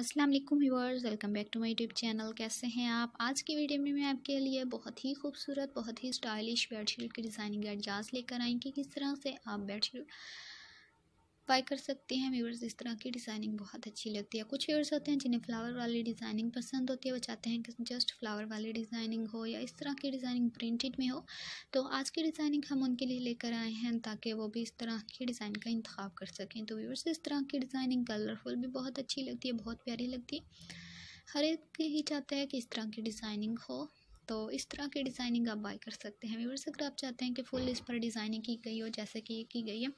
अस्सलाम वालेकुम viewers welcome back to my YouTube channel कैसे हैं आप आज की वीडियो में मैं आपके लिए बहुत ही खूबसूरत बहुत ही स्टाइलिश बेडशीट की डिज़ाइनिंग आइडियाज़ लेकर आई कि किस तरह से आप बेडशीट बाई कर सकते हैं व्यूवर्स इस तरह की डिज़ाइनिंग बहुत अच्छी लगती है कुछ व्यूवर्स होते हैं जिन्हें फ्लावर वाली डिज़ाइनिंग पसंद होती है वो चाहते हैं कि जस्ट फ्लावर वाली डिज़ाइनिंग हो या इस तरह की डिज़ाइनिंग प्रिंटेड में हो तो आज की डिज़ाइनिंग हम उनके लिए लेकर आए हैं ताकि वो भी इस तरह की डिज़ाइन का इंतखब कर सकें तो व्यूवर्स इस तरह की डिज़ाइनिंग कलरफुल भी बहुत अच्छी लगती है बहुत प्यारी लगती है हर एक ही चाहता है कि इस तरह की डिज़ाइनिंग हो तो इस तरह की डिज़ाइनिंग आप बाई कर सकते हैं व्यवर्स अगर आप चाहते हैं कि फुल इस पर डिज़ाइनिंग की गई हो जैसे कि की गई है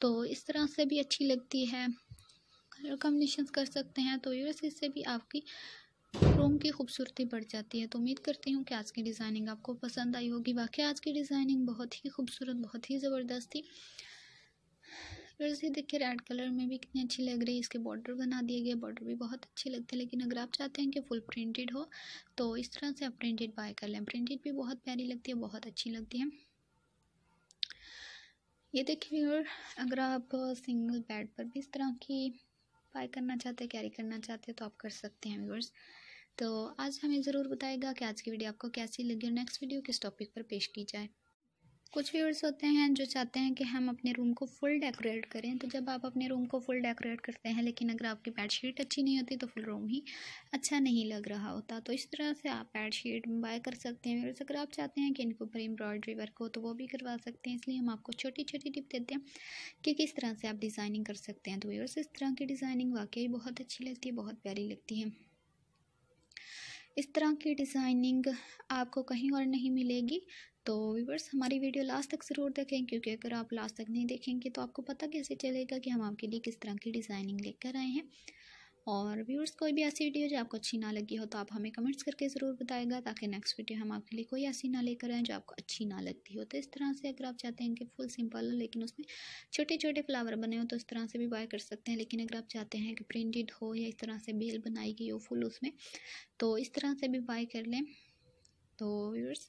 तो इस तरह से भी अच्छी लगती है कलर कॉम्बिनेशन कर सकते हैं तो व्यवर्स इससे भी आपकी रूम की खूबसूरती बढ़ जाती है तो उम्मीद करती हूँ कि आज की डिज़ाइनिंग आपको पसंद आई होगी वाकई आज की डिज़ाइनिंग बहुत ही खूबसूरत बहुत ही ज़बरदस्त थी फिर से देखिए रेड कलर में भी कितनी अच्छी लग रही है इसके बॉर्डर बना दिए गए बॉर्डर भी बहुत अच्छे लगते हैं लेकिन अगर आप चाहते हैं कि फुल प्रिंटेड हो तो इस तरह से आप प्रिंटेड बाय कर लें प्रिंटेड भी बहुत प्यारी लगती है बहुत अच्छी लगती है ये देखिए और अगर आप सिंगल बेड पर भी इस तरह की बाय करना चाहते हैं कैरी करना चाहते हैं तो आप कर सकते हैं व्यूअर्स तो आज हमें ज़रूर बताएगा कि आज की वीडियो आपको कैसी लगी और नेक्स्ट वीडियो किस टॉपिक पर पेश की जाए कुछ व्यूअर्स होते हैं जो चाहते हैं कि हम अपने रूम को फुल डेकोरेट करें तो जब आप अपने रूम को फुल डेकोरेट करते हैं लेकिन अगर आपकी बेडशीट अच्छी नहीं होती तो फुल रूम ही अच्छा नहीं लग रहा होता तो इस तरह से आप बेडशीट बाय कर सकते हैं व्यूअर्स अगर आप चाहते हैं कि इनके ऊपर एम्ब्रॉयडरी वर्क हो तो वो भी करवा सकते हैं इसलिए हम आपको छोटी छोटी टिप देते हैं कि किस तरह से आप डिज़ाइनिंग कर सकते हैं तो व्यूअर्स इस तरह की डिज़ाइनिंग वाकई बहुत अच्छी लगती है बहुत प्यारी लगती है इस तरह की डिज़ाइनिंग आपको कहीं और नहीं मिलेगी तो व्यूवर्स हमारी वीडियो लास्ट तक ज़रूर देखें क्योंकि अगर आप लास्ट तक नहीं देखेंगे तो आपको पता कैसे चलेगा कि हम आपके लिए किस तरह की डिज़ाइनिंग लेकर आए हैं और व्यूवर्स कोई भी ऐसी वीडियो जो आपको अच्छी ना लगी हो तो आप हमें कमेंट्स करके ज़रूर बताएगा ताकि नेक्स्ट वीडियो हम आपके लिए कोई ऐसी ना लेकर आएँ जो आपको अच्छी ना लगती हो तो इस तरह से अगर आप चाहते हैं कि फुल सिंपल हो लेकिन उसमें छोटे छोटे फ्लावर बने हो तो इस तरह से भी बाय कर सकते हैं लेकिन अगर आप चाहते हैं कि प्रिंटेड हो या इस तरह से बेल बनाई गई हो फुल उसमें तो इस तरह से भी बाय कर लें तो व्यूअर्स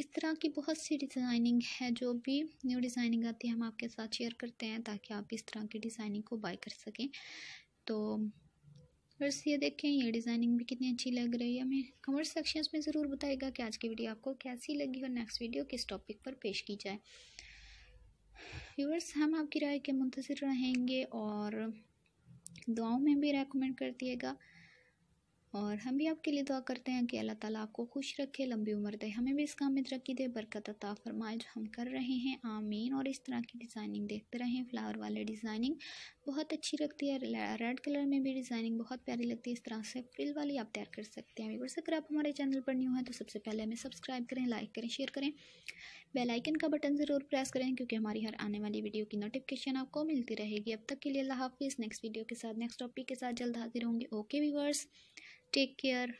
इस तरह की बहुत सी डिज़ाइनिंग है जो भी न्यू डिज़ाइनिंग आती है हम आपके साथ शेयर करते हैं ताकि आप इस तरह की डिज़ाइनिंग को बाय कर सकें तो बस ये देखें ये डिज़ाइनिंग भी कितनी अच्छी लग रही है हमें कमेंट सेक्शन में ज़रूर बताएगा कि आज की वीडियो आपको कैसी लगी और नेक्स्ट वीडियो किस टॉपिक पर पेश की जाए व्यूअर्स हम आपकी राय के मुंतज़र रहेंगे और दुआओं में भी रेकमेंड कर दिएगा और हम भी आपके लिए दुआ करते हैं कि अल्लाह ताला आपको खुश रखे लंबी उम्र दे हमें भी इस काम में तरक्की दे बरकत अता फरमाए जो हम कर रहे हैं आमीन और इस तरह की डिज़ाइनिंग देखते रहें फ्लावर वाले डिज़ाइनिंग बहुत अच्छी लगती है रेड कलर में भी डिज़ाइनिंग बहुत प्यारी लगती है इस तरह से फ्रिल वाली आप तैयार कर सकते हैं व्यूवर्स अगर आप हमारे चैनल पर न्यू हैं तो सबसे पहले हमें सब्सक्राइब करें लाइक करें शेयर करें बेलाइकन का बटन ज़रूर प्रेस करें क्योंकि हमारी हर आने वाली वीडियो की नोटिफिकेशन आपको मिलती रहेगी अब तक के लिए अल्लाह हाफिज़ नेक्स्ट वीडियो के साथ नेक्स्ट टॉपिक के साथ जल्द हाजिर होंगे ओके वीवर्स Take care.